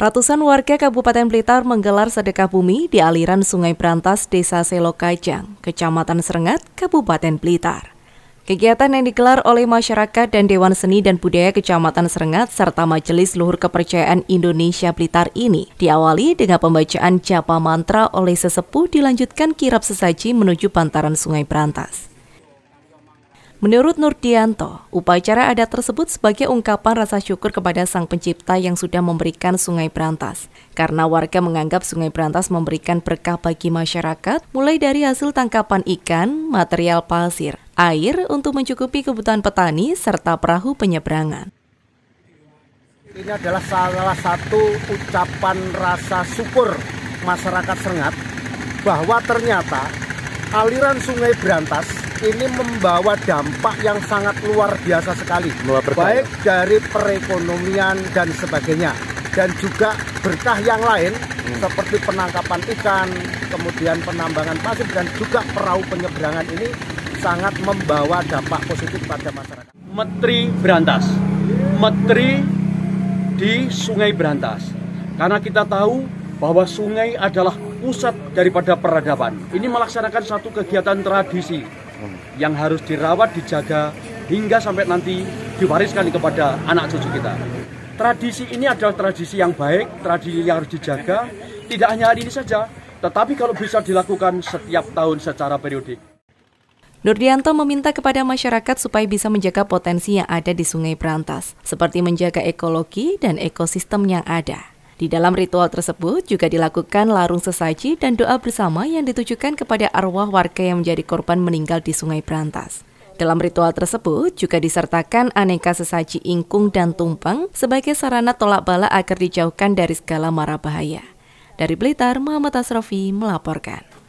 Ratusan warga Kabupaten Blitar menggelar sedekah bumi di aliran Sungai Berantas Desa Selokajang, Kecamatan Serengat, Kabupaten Blitar. Kegiatan yang digelar oleh masyarakat dan Dewan Seni dan Budaya Kecamatan Serengat serta Majelis Luhur Kepercayaan Indonesia Blitar ini diawali dengan pembacaan japa mantra oleh sesepuh dilanjutkan kirap sesaji menuju bantaran Sungai Berantas. Menurut Nurdianto, upacara adat tersebut sebagai ungkapan rasa syukur kepada Sang Pencipta yang sudah memberikan Sungai Berantas. Karena warga menganggap Sungai Berantas memberikan berkah bagi masyarakat, mulai dari hasil tangkapan ikan, material pasir, air untuk mencukupi kebutuhan petani, serta perahu penyeberangan. Ini adalah salah satu ucapan rasa syukur masyarakat Serengat bahwa ternyata aliran Sungai Berantas ini membawa dampak yang sangat luar biasa sekali, baik dari perekonomian dan sebagainya, dan juga berkah yang lain hmm. seperti penangkapan ikan, kemudian penambangan pasir dan juga perahu penyeberangan ini sangat membawa dampak positif pada masyarakat. Metri berantas, metri di Sungai Berantas, karena kita tahu bahwa sungai adalah pusat daripada peradaban. Ini melaksanakan satu kegiatan tradisi yang harus dirawat, dijaga hingga sampai nanti diwariskan kepada anak cucu kita. Tradisi ini adalah tradisi yang baik, tradisi yang harus dijaga, tidak hanya hari ini saja, tetapi kalau bisa dilakukan setiap tahun secara periodik. Nurdianto meminta kepada masyarakat supaya bisa menjaga potensi yang ada di Sungai Berantas, seperti menjaga ekologi dan ekosistem yang ada. Di dalam ritual tersebut juga dilakukan larung sesaji dan doa bersama yang ditujukan kepada arwah warga yang menjadi korban meninggal di Sungai Berantas. Dalam ritual tersebut juga disertakan aneka sesaji ingkung dan tumpeng sebagai sarana tolak bala agar dijauhkan dari segala mara bahaya. Dari Blitar, Muhammad Asrofi melaporkan.